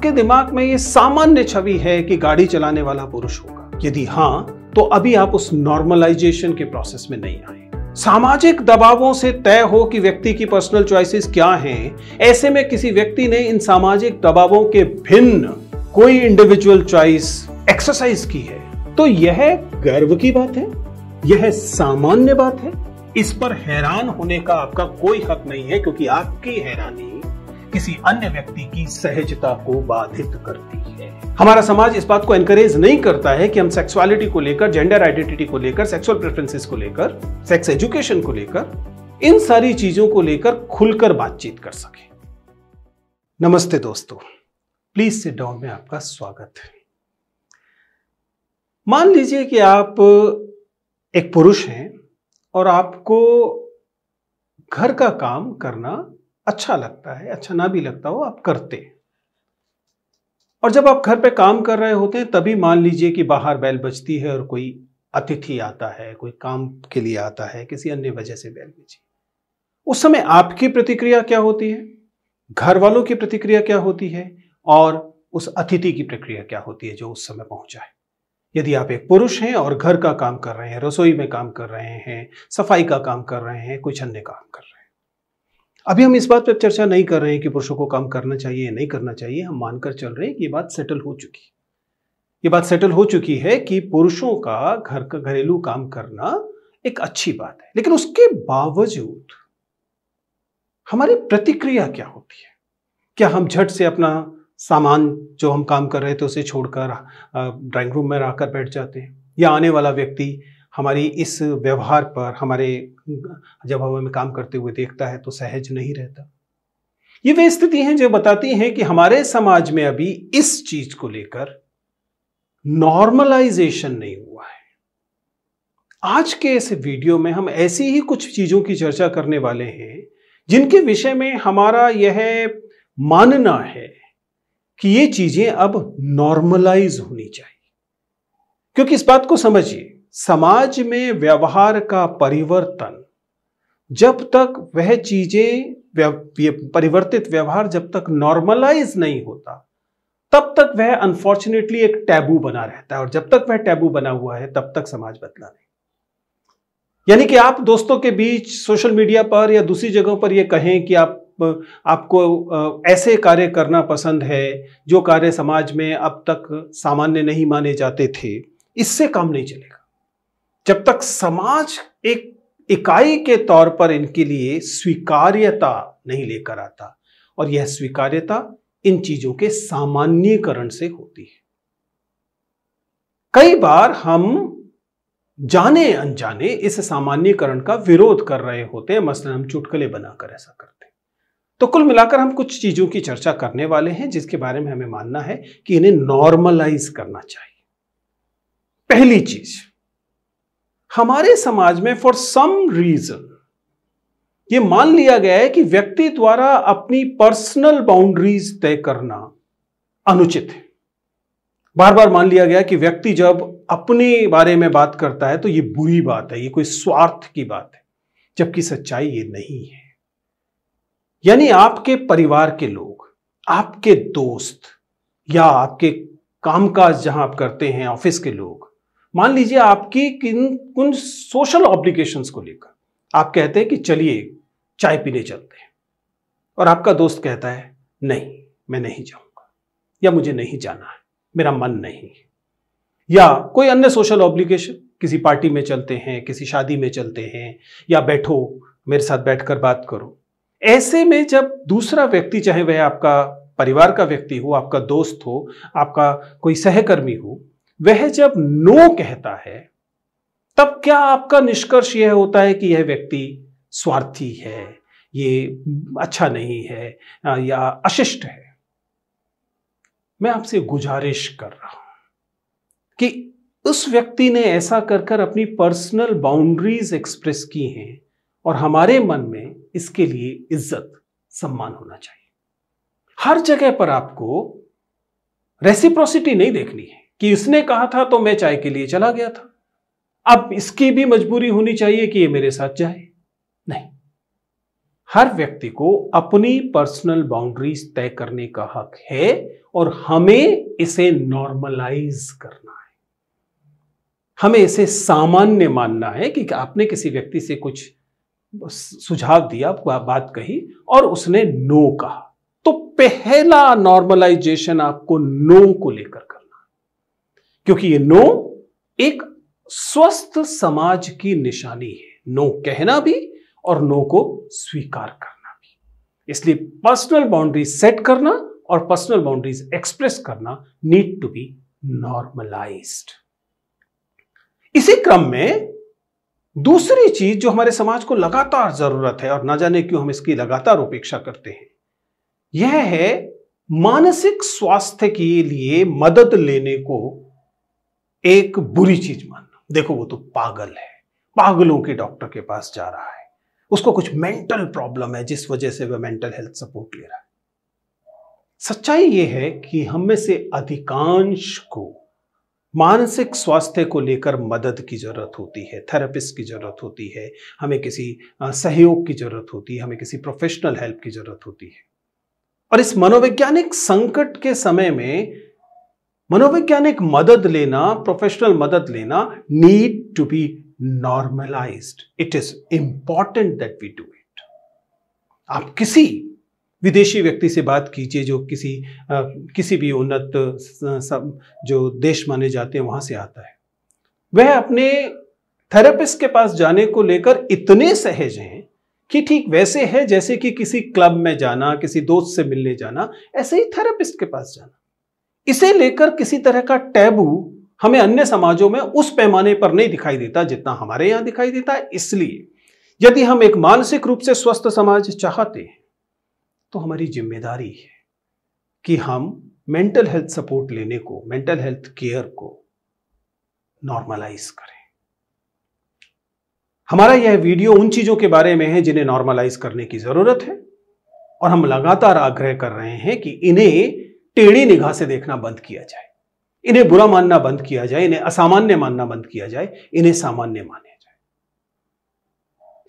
आपके दिमाग में ये सामान्य छवि है कि गाड़ी चलाने वाला पुरुष होगा यदि हाँ तो अभी आप उस नॉर्मलाइजेशन के प्रोसेस में नहीं आए सामाजिक दबावों से तय हो कि व्यक्ति की पर्सनल चॉइसेस क्या हैं ऐसे में किसी व्यक्ति ने इन सामाजिक दबावों के भिन्न कोई इंडिविजुअल चॉइस एक्सरसाइज की है तो यह गर्व की बात है यह सामान्य बात है इस पर हैरान होने का आपका कोई हक नहीं है क्योंकि आपकी हैरानी किसी अन्य व्यक्ति की सहजता को बाधित करती है हमारा समाज इस बात को एनकरेज नहीं करता है कि हम सेक्सुअलिटी को लेकर जेंडर आइडेंटिटी को लेकर सेक्सुअल प्रेफरेंसेस को लेकर सेक्स एजुकेशन को लेकर इन सारी चीजों को लेकर खुलकर बातचीत कर सके नमस्ते दोस्तों प्लीज सिट डाउन में आपका स्वागत है मान लीजिए कि आप एक पुरुष हैं और आपको घर का काम करना अच्छा लगता है अच्छा ना भी लगता हो आप करते हैं और जब आप घर पे काम कर रहे होते हैं तभी मान लीजिए कि बाहर बैल बजती है और कोई अतिथि आता है कोई काम के लिए आता है किसी अन्य वजह से बैल बजी उस समय आपकी प्रतिक्रिया क्या होती है घर वालों की प्रतिक्रिया क्या होती है और उस अतिथि की प्रक्रिया क्या होती है जो उस समय पहुंचा है यदि आप एक पुरुष हैं और घर का काम कर रहे हैं रसोई में काम कर रहे हैं सफाई का काम कर रहे हैं कुछ अन्य काम कर रहे हैं अभी हम इस बात पर चर्चा नहीं कर रहे हैं कि पुरुषों को काम करना चाहिए या नहीं करना चाहिए हम मानकर चल रहे हैं कि ये बात सेटल हो चुकी है ये बात सेटल हो चुकी है कि पुरुषों का घर का घरेलू काम करना एक अच्छी बात है लेकिन उसके बावजूद हमारी प्रतिक्रिया क्या होती है क्या हम झट से अपना सामान जो हम काम कर रहे थे उसे छोड़कर ड्राइंग रूम में रहकर बैठ जाते हैं या आने वाला व्यक्ति हमारी इस व्यवहार पर हमारे जब हम हमें काम करते हुए देखता है तो सहज नहीं रहता ये वे स्थिति हैं जो बताती हैं कि हमारे समाज में अभी इस चीज को लेकर नॉर्मलाइजेशन नहीं हुआ है आज के इस वीडियो में हम ऐसी ही कुछ चीजों की चर्चा करने वाले हैं जिनके विषय में हमारा यह मानना है कि ये चीजें अब नॉर्मलाइज होनी चाहिए क्योंकि इस बात को समझिए समाज में व्यवहार का परिवर्तन जब तक वह चीजें परिवर्तित व्यवहार जब तक नॉर्मलाइज नहीं होता तब तक वह अनफॉर्चुनेटली एक टैबू बना रहता है और जब तक वह टैबू बना हुआ है तब तक समाज बदला नहीं यानी कि आप दोस्तों के बीच सोशल मीडिया पर या दूसरी जगहों पर यह कहें कि आप आपको ऐसे कार्य करना पसंद है जो कार्य समाज में अब तक सामान्य नहीं माने जाते थे इससे काम नहीं चलेगा जब तक समाज एक इकाई के तौर पर इनके लिए स्वीकार्यता नहीं लेकर आता और यह स्वीकार्यता इन चीजों के सामान्यकरण से होती है कई बार हम जाने अनजाने इस सामान्यकरण का विरोध कर रहे होते हैं मसलन हम चुटकले बनाकर ऐसा करते हैं तो कुल मिलाकर हम कुछ चीजों की चर्चा करने वाले हैं जिसके बारे में हमें मानना है कि इन्हें नॉर्मलाइज करना चाहिए पहली चीज़ हमारे समाज में फॉर सम रीजन ये मान लिया गया है कि व्यक्ति द्वारा अपनी पर्सनल बाउंड्रीज तय करना अनुचित है बार बार मान लिया गया कि व्यक्ति जब अपने बारे में बात करता है तो ये बुरी बात है ये कोई स्वार्थ की बात है जबकि सच्चाई ये नहीं है यानी आपके परिवार के लोग आपके दोस्त या आपके कामकाज जहां आप करते हैं ऑफिस के लोग मान लीजिए आपकी किन कुन सोशल ऑब्लिकेशन को लेकर आप कहते हैं कि चलिए चाय पीने चलते हैं और आपका दोस्त कहता है नहीं मैं नहीं जाऊंगा या मुझे नहीं जाना है मेरा मन नहीं या कोई अन्य सोशल ऑब्लिकेशन किसी पार्टी में चलते हैं किसी शादी में चलते हैं या बैठो मेरे साथ बैठकर बात करो ऐसे में जब दूसरा व्यक्ति चाहे वह आपका परिवार का व्यक्ति हो आपका दोस्त हो आपका कोई सहकर्मी हो वह जब नो कहता है तब क्या आपका निष्कर्ष यह होता है कि यह व्यक्ति स्वार्थी है ये अच्छा नहीं है या अशिष्ट है मैं आपसे गुजारिश कर रहा हूं कि उस व्यक्ति ने ऐसा कर कर अपनी पर्सनल बाउंड्रीज एक्सप्रेस की हैं और हमारे मन में इसके लिए इज्जत सम्मान होना चाहिए हर जगह पर आपको रेसिप्रोसिटी नहीं देखनी है कि इसने कहा था तो मैं चाय के लिए चला गया था अब इसकी भी मजबूरी होनी चाहिए कि ये मेरे साथ जाए नहीं हर व्यक्ति को अपनी पर्सनल बाउंड्रीज तय करने का हक है और हमें इसे नॉर्मलाइज करना है हमें इसे सामान्य मानना है कि आपने किसी व्यक्ति से कुछ सुझाव दिया बात कही और उसने नो कहा तो पहला नॉर्मलाइजेशन आपको नो को लेकर कर क्योंकि ये नो एक स्वस्थ समाज की निशानी है नो कहना भी और नो को स्वीकार करना भी इसलिए पर्सनल बाउंड्री सेट करना और पर्सनल बाउंड्रीज एक्सप्रेस करना नीड टू बी नॉर्मलाइज्ड इसी क्रम में दूसरी चीज जो हमारे समाज को लगातार जरूरत है और ना जाने क्यों हम इसकी लगातार उपेक्षा करते हैं यह है मानसिक स्वास्थ्य के लिए मदद लेने को एक बुरी चीज मानना देखो वो तो पागल है पागलों के डॉक्टर के पास जा रहा है उसको कुछ मेंटल प्रॉब्लम है जिस वजह से वह मेंटल हेल्थ सपोर्ट ले रहा है सच्चाई यह है कि हम में से अधिकांश को मानसिक स्वास्थ्य को लेकर मदद की ज़रूरत होती है थेरेपिस्ट की ज़रूरत होती है हमें किसी सहयोग की ज़रूरत होती है हमें किसी प्रोफेशनल हेल्प की ज़रूरत होती है और इस मनोवैज्ञानिक संकट के समय में मनोवैज्ञानिक मदद लेना प्रोफेशनल मदद लेना need to be normalized it is important that we do it आप किसी विदेशी व्यक्ति से बात कीजिए जो किसी आ, किसी भी उन्नत सब जो देश माने जाते हैं वहां से आता है वह अपने थेरेपिस्ट के पास जाने को लेकर इतने सहज हैं कि ठीक वैसे है जैसे कि किसी क्लब में जाना किसी दोस्त से मिलने जाना ऐसे ही थेरेपिस्ट के पास जाना इसे लेकर किसी तरह का टैबू हमें अन्य समाजों में उस पैमाने पर नहीं दिखाई देता जितना हमारे यहां दिखाई देता है इसलिए यदि हम एक मानसिक रूप से स्वस्थ समाज चाहते हैं तो हमारी जिम्मेदारी है कि हम मेंटल हेल्थ सपोर्ट लेने को मेंटल हेल्थ केयर को नॉर्मलाइज करें हमारा यह वीडियो उन चीजों के बारे में है जिन्हें नॉर्मलाइज करने की जरूरत है और हम लगातार आग्रह कर रहे हैं कि इन्हें टेढ़ी निगाह से देखना बंद किया जाए इन्हें बुरा मानना बंद किया जाए इन्हें असामान्य मानना बंद किया जाए इन्हें सामान्य माने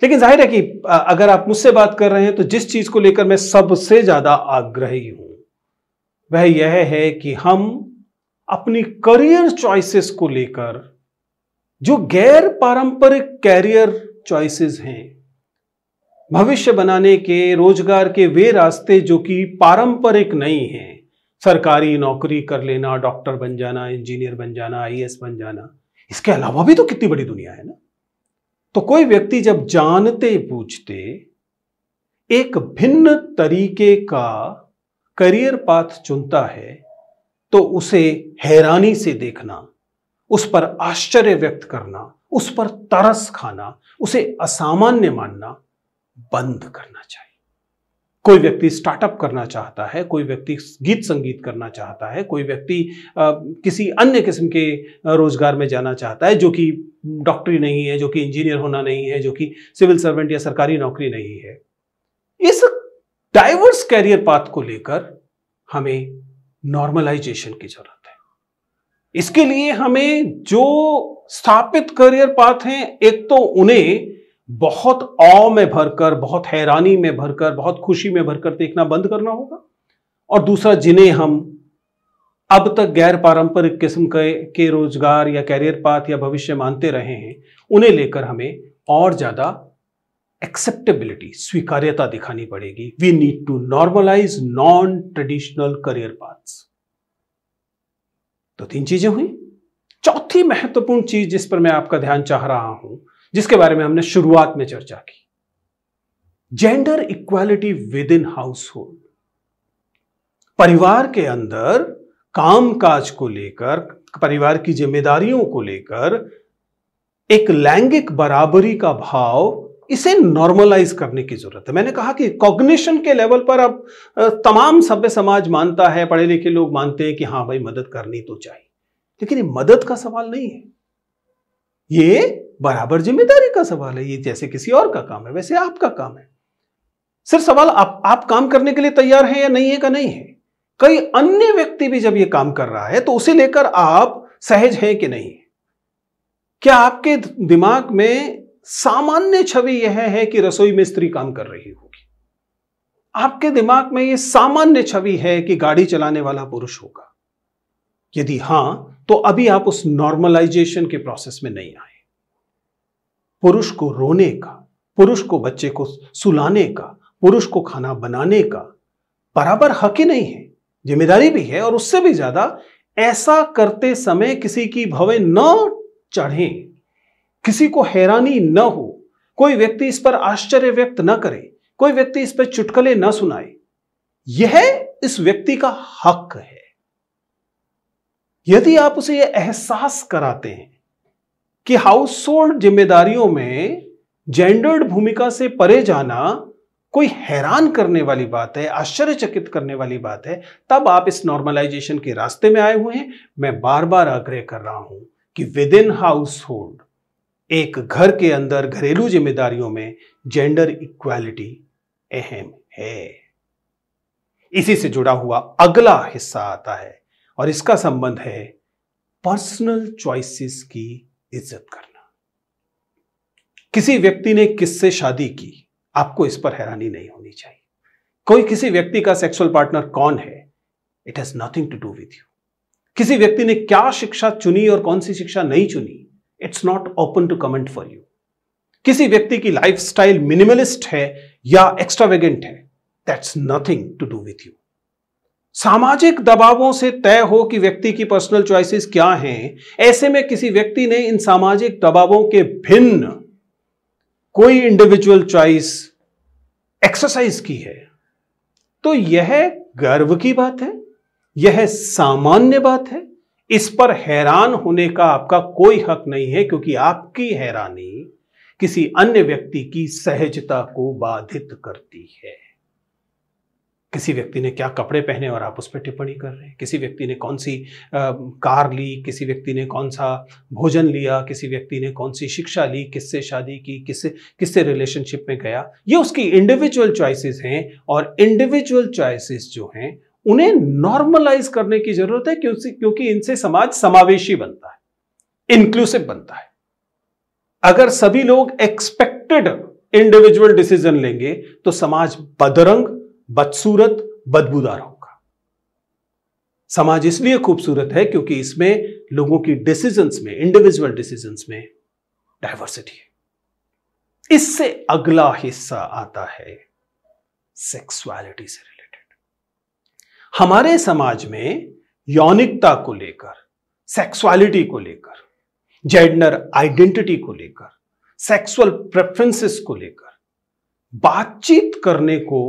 लेकिन जाहिर है कि अगर आप मुझसे बात कर रहे हैं तो जिस चीज को लेकर मैं सबसे ज्यादा आग्रही हूं वह यह है कि हम अपनी करियर चॉइसेस को लेकर जो गैर पारंपरिक कैरियर चॉइसेस हैं भविष्य बनाने के रोजगार के वे रास्ते जो कि पारंपरिक नहीं हैं सरकारी नौकरी कर लेना डॉक्टर बन जाना इंजीनियर बन जाना आई बन जाना इसके अलावा भी तो कितनी बड़ी दुनिया है ना तो कोई व्यक्ति जब जानते पूछते एक भिन्न तरीके का करियर पाथ चुनता है तो उसे हैरानी से देखना उस पर आश्चर्य व्यक्त करना उस पर तरस खाना उसे असामान्य मानना बंद करना चाहिए कोई व्यक्ति स्टार्टअप करना चाहता है कोई व्यक्ति गीत संगीत करना चाहता है कोई व्यक्ति किसी अन्य किस्म के रोजगार में जाना चाहता है जो कि डॉक्टरी नहीं है जो कि इंजीनियर होना नहीं है जो कि सिविल सर्वेंट या सरकारी नौकरी नहीं है इस डाइवर्स कैरियर पाथ को लेकर हमें नॉर्मलाइजेशन की जरूरत है इसके लिए हमें जो स्थापित करियर पाथ हैं एक तो उन्हें बहुत औ में भरकर बहुत हैरानी में भरकर बहुत खुशी में भरकर देखना बंद करना होगा और दूसरा जिन्हें हम अब तक गैर पारंपरिक किस्म के के रोजगार या कैरियर पाथ या भविष्य मानते रहे हैं उन्हें लेकर हमें और ज़्यादा एक्सेप्टेबिलिटी स्वीकार्यता दिखानी पड़ेगी we need to normalize non traditional career paths तो तीन चीजें हुई चौथी महत्वपूर्ण चीज जिस पर मैं आपका ध्यान चाह रहा हूं जिसके बारे में हमने शुरुआत में चर्चा की gender equality within household परिवार के अंदर काम काज को लेकर परिवार की जिम्मेदारियों को लेकर एक लैंगिक बराबरी का भाव इसे नॉर्मलाइज करने की जरूरत है मैंने कहा कि कॉग्निशन के लेवल पर अब तमाम सभ्य समाज मानता है पढ़े लिखे लोग मानते हैं कि हाँ भाई मदद करनी तो चाहिए लेकिन ये मदद का सवाल नहीं है ये बराबर जिम्मेदारी का सवाल है ये जैसे किसी और का काम है वैसे आपका काम है सिर्फ सवाल आप आप काम करने के लिए तैयार हैं या नहीं है का नहीं है कई अन्य व्यक्ति भी जब ये काम कर रहा है तो उसे लेकर आप सहज हैं कि नहीं क्या आपके दिमाग में सामान्य छवि यह है कि रसोई में स्त्री काम कर रही होगी आपके दिमाग में यह सामान्य छवि है कि गाड़ी चलाने वाला पुरुष होगा यदि हां तो अभी आप उस नॉर्मलाइजेशन के प्रोसेस में नहीं आए पुरुष को रोने का पुरुष को बच्चे को सुलाने का पुरुष को खाना बनाने का बराबर हक ही नहीं है जिम्मेदारी भी है और उससे भी ज्यादा ऐसा करते समय किसी की भवे न चढ़े किसी को हैरानी न हो कोई व्यक्ति इस पर आश्चर्य व्यक्त न करे कोई व्यक्ति इस पर चुटकले न सुनाए यह इस व्यक्ति का हक है यदि आप उसे यह एहसास कराते हैं कि हाउस होल्ड जिम्मेदारियों में जेंडर्ड भूमिका से परे जाना कोई हैरान करने वाली बात है आश्चर्यचकित करने वाली बात है तब आप इस नॉर्मलाइजेशन के रास्ते में आए हुए हैं मैं बार बार आग्रह कर रहा हूं कि विद इन हाउस होल्ड एक घर के अंदर घरेलू जिम्मेदारियों में जेंडर इक्वालिटी अहम है इसी से जुड़ा हुआ अगला हिस्सा आता है और इसका संबंध है पर्सनल चॉइसेस की इज्जत करना किसी व्यक्ति ने किससे शादी की आपको इस पर हैरानी नहीं होनी चाहिए कोई किसी व्यक्ति का सेक्सुअल पार्टनर कौन है it has nothing to do with you किसी व्यक्ति ने क्या शिक्षा चुनी और कौन सी शिक्षा नहीं चुनी it's not open to comment for you किसी व्यक्ति की लाइफस्टाइल मिनिमलिस्ट है या एक्स्ट्रावेगेंट है that's nothing to do with you सामाजिक दबावों से तय हो कि व्यक्ति की पर्सनल चॉइसेस क्या हैं ऐसे में किसी व्यक्ति ने इन सामाजिक दबावों के भिन्न कोई इंडिविजुअल चॉइस एक्सरसाइज की है तो यह गर्व की बात है यह सामान्य बात है इस पर हैरान होने का आपका कोई हक नहीं है क्योंकि आपकी हैरानी किसी अन्य व्यक्ति की सहजता को बाधित करती है किसी व्यक्ति ने क्या कपड़े पहने और आप उस पर टिप्पणी कर रहे हैं किसी व्यक्ति ने कौन सी आ, कार ली किसी व्यक्ति ने कौन सा भोजन लिया किसी व्यक्ति ने कौन सी शिक्षा ली किससे शादी की किससे किससे रिलेशनशिप में गया ये उसकी इंडिविजुअल चॉइसेस हैं और इंडिविजुअल चॉइसेस जो हैं उन्हें नॉर्मलाइज करने की जरूरत है क्योंकि क्योंकि इनसे समाज समावेशी बनता है इंक्लूसिव बनता है अगर सभी लोग एक्सपेक्टेड इंडिविजुअल डिसीजन लेंगे तो समाज बदरंग बदसूरत बदबूदार होगा समाज इसलिए खूबसूरत है क्योंकि इसमें लोगों की डिसीजंस में इंडिविजुअल डिसीजंस में डाइवर्सिटी है इससे अगला हिस्सा आता है सेक्सुअलिटी से रिलेटेड हमारे समाज में यौनिकता को लेकर सेक्सुअलिटी को लेकर जेंडर आइडेंटिटी को लेकर सेक्सुअल प्रेफरेंसेस को लेकर बातचीत करने को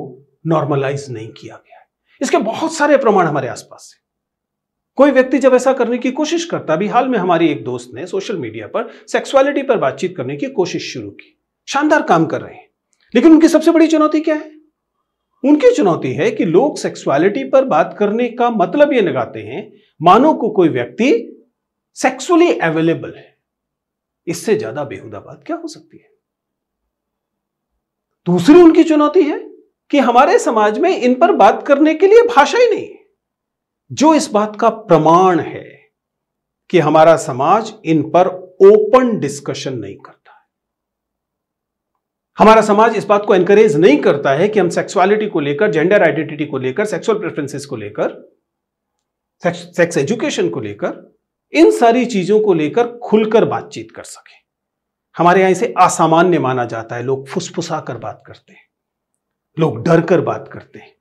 नॉर्मलाइज नहीं किया गया है इसके बहुत सारे प्रमाण हमारे आसपास है कोई व्यक्ति जब ऐसा करने की कोशिश करता अभी हाल में हमारी एक दोस्त ने सोशल मीडिया पर सेक्सुअलिटी पर बातचीत करने की कोशिश शुरू की शानदार काम कर रहे हैं लेकिन उनकी सबसे बड़ी चुनौती क्या है उनकी चुनौती है कि लोग सेक्सुअलिटी पर बात करने का मतलब यह लगाते हैं मानो को कोई व्यक्ति सेक्सुअली अवेलेबल है इससे ज्यादा बेहुदा बात क्या हो सकती है दूसरी उनकी चुनौती है कि हमारे समाज में इन पर बात करने के लिए भाषा ही नहीं जो इस बात का प्रमाण है कि हमारा समाज इन पर ओपन डिस्कशन नहीं करता हमारा समाज इस बात को एनकरेज नहीं करता है कि हम सेक्सुअलिटी को लेकर जेंडर आइडेंटिटी को लेकर सेक्सुअल प्रेफरेंसेस को लेकर सेक्स एजुकेशन को लेकर इन सारी चीजों को लेकर खुलकर बातचीत कर सके हमारे यहां इसे असामान्य माना जाता है लोग फुसफुसा कर बात करते हैं लोग डर कर बात करते हैं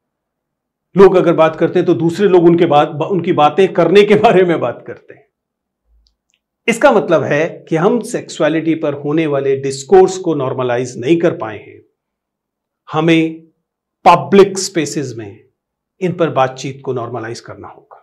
लोग अगर बात करते हैं तो दूसरे लोग उनके बात उनकी बातें करने के बारे में बात करते हैं इसका मतलब है कि हम सेक्सुअलिटी पर होने वाले डिस्कोर्स को नॉर्मलाइज नहीं कर पाए हैं हमें पब्लिक स्पेसेस में इन पर बातचीत को नॉर्मलाइज करना होगा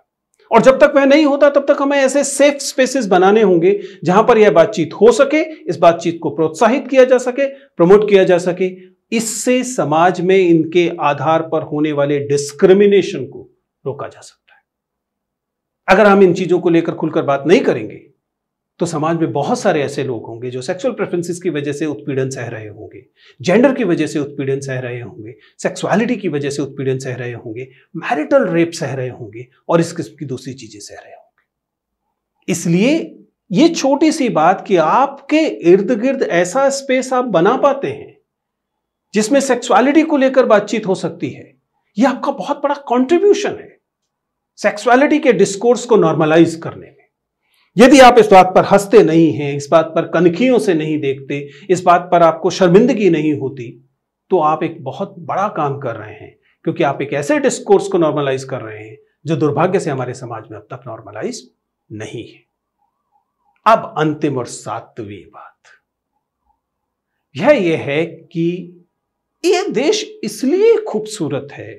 और जब तक वह नहीं होता तब तक हमें ऐसे सेफ स्पेसेस बनाने होंगे जहां पर यह बातचीत हो सके इस बातचीत को प्रोत्साहित किया जा सके प्रमोट किया जा सके इससे समाज में इनके आधार पर होने वाले डिस्क्रिमिनेशन को रोका जा सकता है अगर हम इन चीजों को लेकर खुलकर बात नहीं करेंगे तो समाज में बहुत सारे ऐसे लोग होंगे जो सेक्सुअल प्रेफरेंसेस की वजह से उत्पीड़न सह रहे होंगे जेंडर की वजह से उत्पीड़न सह रहे होंगे सेक्सुअलिटी की वजह से उत्पीड़न सह रहे होंगे मैरिटल रेप सह रहे होंगे और इस किस्म की दूसरी चीजें सह रहे होंगे इसलिए ये छोटी सी बात कि आपके इर्द गिर्द ऐसा स्पेस आप बना पाते हैं जिसमें सेक्सुअलिटी को लेकर बातचीत हो सकती है ये आपका बहुत बड़ा कंट्रीब्यूशन है सेक्सुअलिटी के डिस्कोर्स को नॉर्मलाइज करने में यदि आप इस बात पर हंसते नहीं हैं इस बात पर कनखियों से नहीं देखते इस बात पर आपको शर्मिंदगी नहीं होती तो आप एक बहुत बड़ा काम कर रहे हैं क्योंकि आप एक ऐसे डिस्कोर्स को नॉर्मलाइज कर रहे हैं जो दुर्भाग्य से हमारे समाज में अब तक नॉर्मलाइज नहीं है अब अंतिम और सातवीं बात यह यह है कि ये देश इसलिए खूबसूरत है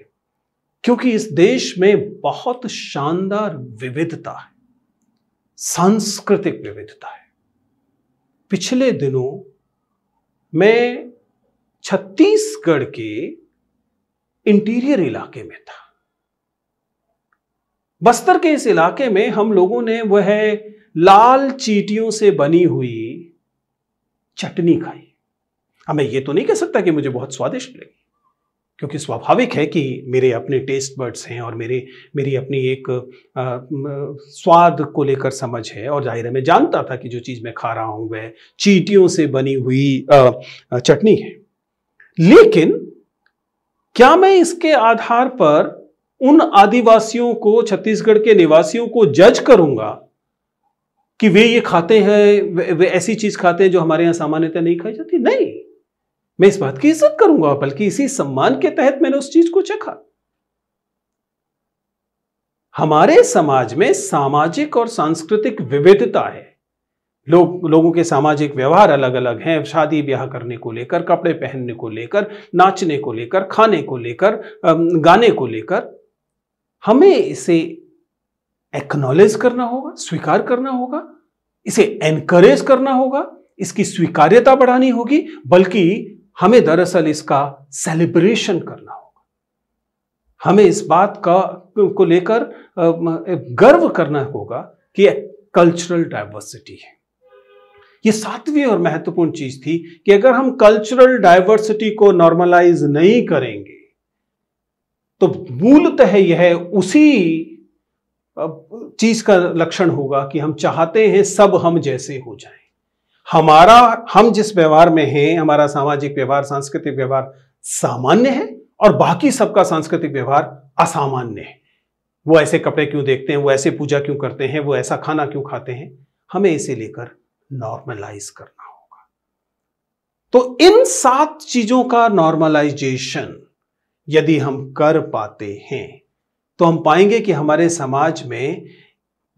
क्योंकि इस देश में बहुत शानदार विविधता है सांस्कृतिक विविधता है पिछले दिनों मैं छत्तीसगढ़ के इंटीरियर इलाके में था बस्तर के इस इलाके में हम लोगों ने वह लाल चीटियों से बनी हुई चटनी खाई अब हाँ, मैं ये तो नहीं कह सकता कि मुझे बहुत स्वादिष्ट लगी क्योंकि स्वाभाविक है कि मेरे अपने टेस्ट बर्ड्स हैं और मेरे मेरी अपनी एक आ, स्वाद को लेकर समझ है और जाहिर है मैं जानता था कि जो चीज़ मैं खा रहा हूँ वह चीटियों से बनी हुई आ, चटनी है लेकिन क्या मैं इसके आधार पर उन आदिवासियों को छत्तीसगढ़ के निवासियों को जज करूंगा कि वे ये खाते हैं वे, वे ऐसी चीज खाते हैं जो हमारे यहाँ सामान्यतः नहीं खाई जाती नहीं मैं इस बात की इज्जत करूंगा बल्कि इसी सम्मान के तहत मैंने उस चीज को चखा हमारे समाज में सामाजिक और सांस्कृतिक विविधता है लोग लोगों के सामाजिक व्यवहार अलग अलग हैं शादी ब्याह करने को लेकर कपड़े पहनने को लेकर नाचने को लेकर खाने को लेकर गाने को लेकर हमें इसे एक्नॉलेज करना होगा स्वीकार करना होगा इसे एनकरेज करना होगा इसकी स्वीकार्यता बढ़ानी होगी बल्कि हमें दरअसल इसका सेलिब्रेशन करना होगा हमें इस बात का को लेकर गर्व करना होगा कि कल्चरल डाइवर्सिटी है यह सातवीं और महत्वपूर्ण चीज थी कि अगर हम कल्चरल डाइवर्सिटी को नॉर्मलाइज नहीं करेंगे तो मूलतः यह उसी चीज का लक्षण होगा कि हम चाहते हैं सब हम जैसे हो जाएं हमारा हम जिस व्यवहार में हैं हमारा सामाजिक व्यवहार सांस्कृतिक व्यवहार सामान्य है और बाकी सबका सांस्कृतिक व्यवहार असामान्य है वो ऐसे कपड़े क्यों देखते हैं वो ऐसे पूजा क्यों करते हैं वो ऐसा खाना क्यों खाते हैं हमें इसे लेकर नॉर्मलाइज करना होगा तो इन सात चीजों का नॉर्मलाइजेशन यदि हम कर पाते हैं तो हम पाएंगे कि हमारे समाज में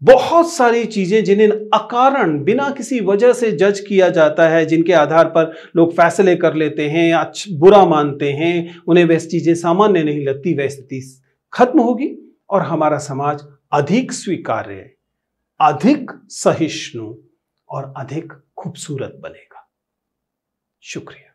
बहुत सारी चीज़ें जिन्हें अकारण बिना किसी वजह से जज किया जाता है जिनके आधार पर लोग फैसले कर लेते हैं अच्छा बुरा मानते हैं उन्हें वैसी चीज़ें सामान्य नहीं लगती वह स्थिति खत्म होगी और हमारा समाज अधिक स्वीकार्य अधिक सहिष्णु और अधिक खूबसूरत बनेगा शुक्रिया